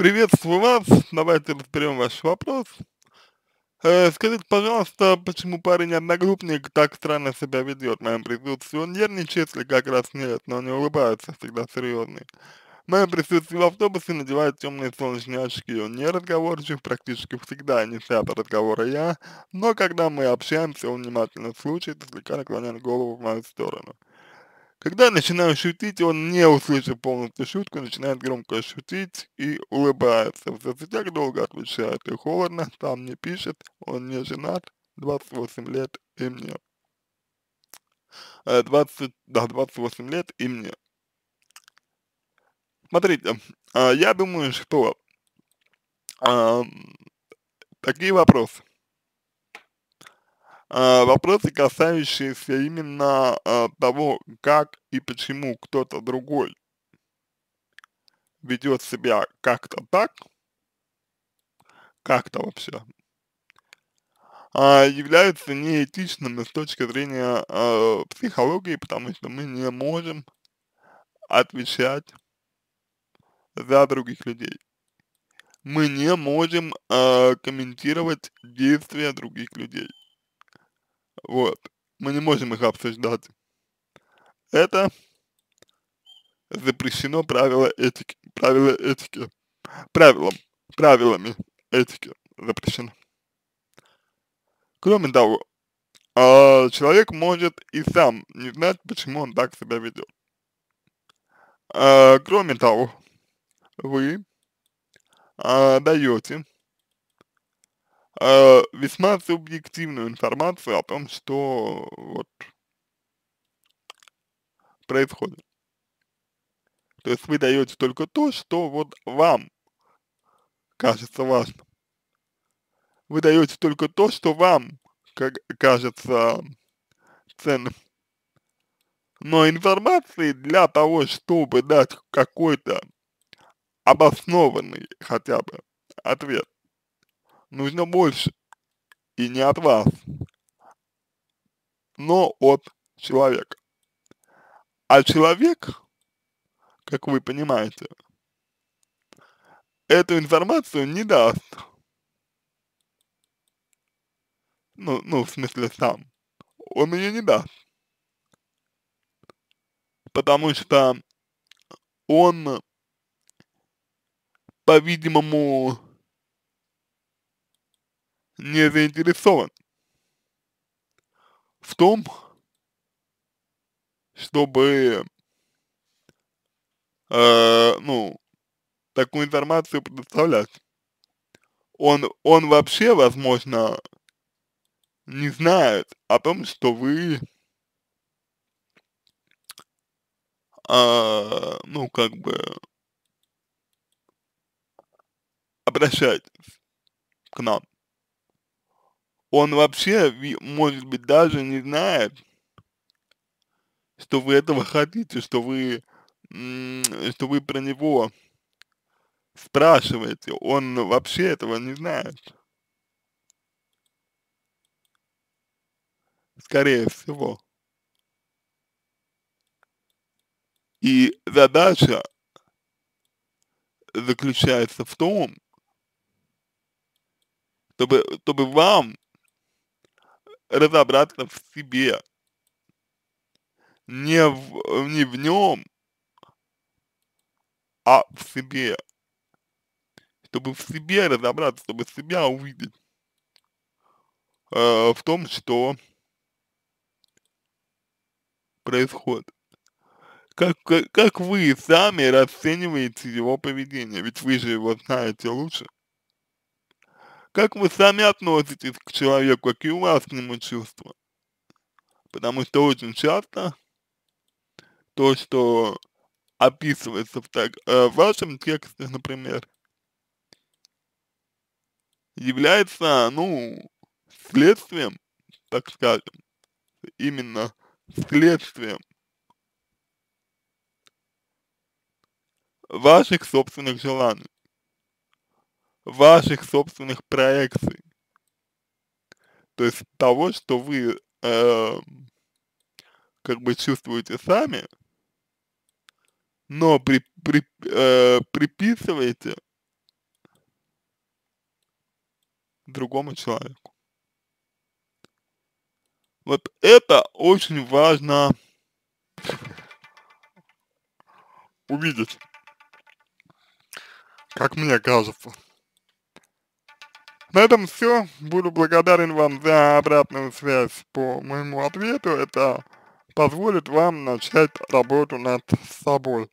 Приветствую вас. Давайте разберем ваш вопрос. Э, скажите, пожалуйста, почему парень-одногруппник так странно себя ведет в моем присутствии? Он нервничает или как раз нет, но не улыбается, всегда серьезный. В моем присутствии в автобусе надевает темные солнечные очки. Он неразговорчив практически всегда, не по разговора я, но когда мы общаемся, он внимательно слушает, слегка наклоняет голову в мою сторону. Когда начинаю шутить, он, не услышит полностью шутку, начинает громко шутить и улыбается. В соцсетях долго отвечает и холодно, там не пишет, он не женат, 28 лет и мне. 20, э, да, 28 лет и мне. Смотрите, а я думаю, что такие вопросы а, вопросы, касающиеся именно а, того, как и почему кто-то другой ведет себя как-то так, как-то вообще, а, являются неэтичными с точки зрения психологии, потому что мы не можем отвечать за других людей. Мы не можем э, комментировать действия других людей. Вот. Мы не можем их обсуждать. Это запрещено правила этики, правила этики, правилам, правилами этики запрещено. Кроме того, а, человек может и сам не знать, почему он так себя ведет. А, кроме того, вы а, даете Э, весьма субъективную информацию о том, что вот происходит. То есть вы даете только то, что вот вам кажется важным. Вы даете только то, что вам как кажется ценным. Но информации для того, чтобы дать какой-то обоснованный хотя бы ответ нужно больше. И не от вас, но от человека. А человек, как вы понимаете, эту информацию не даст. Ну, ну, в смысле сам. Он ее не даст. Потому что он, по-видимому, не заинтересован в том, чтобы, э, ну, такую информацию предоставлять. Он, он вообще, возможно, не знает о том, что вы, э, ну, как бы, обращайтесь к нам он вообще, может быть, даже не знает, что вы этого хотите, что вы, что вы про него спрашиваете, он вообще этого не знает. Скорее всего. И задача заключается в том, чтобы, чтобы вам разобраться в себе. Не в, не в нем, а в себе. Чтобы в себе разобраться, чтобы себя увидеть э, в том, что происходит. Как, как, как вы сами расцениваете его поведение? Ведь вы же его знаете лучше. Как вы сами относитесь к человеку, какие у вас к нему чувства? Потому что очень часто то, что описывается в, так, э, в вашем тексте, например, является, ну, следствием, так скажем, именно следствием ваших собственных желаний ваших собственных проекций. То есть того, что вы э, как бы чувствуете сами, но при, при, э, приписываете другому человеку. Вот это очень важно увидеть, как мне кажется. На этом все. Буду благодарен вам за обратную связь по моему ответу. Это позволит вам начать работу над собой.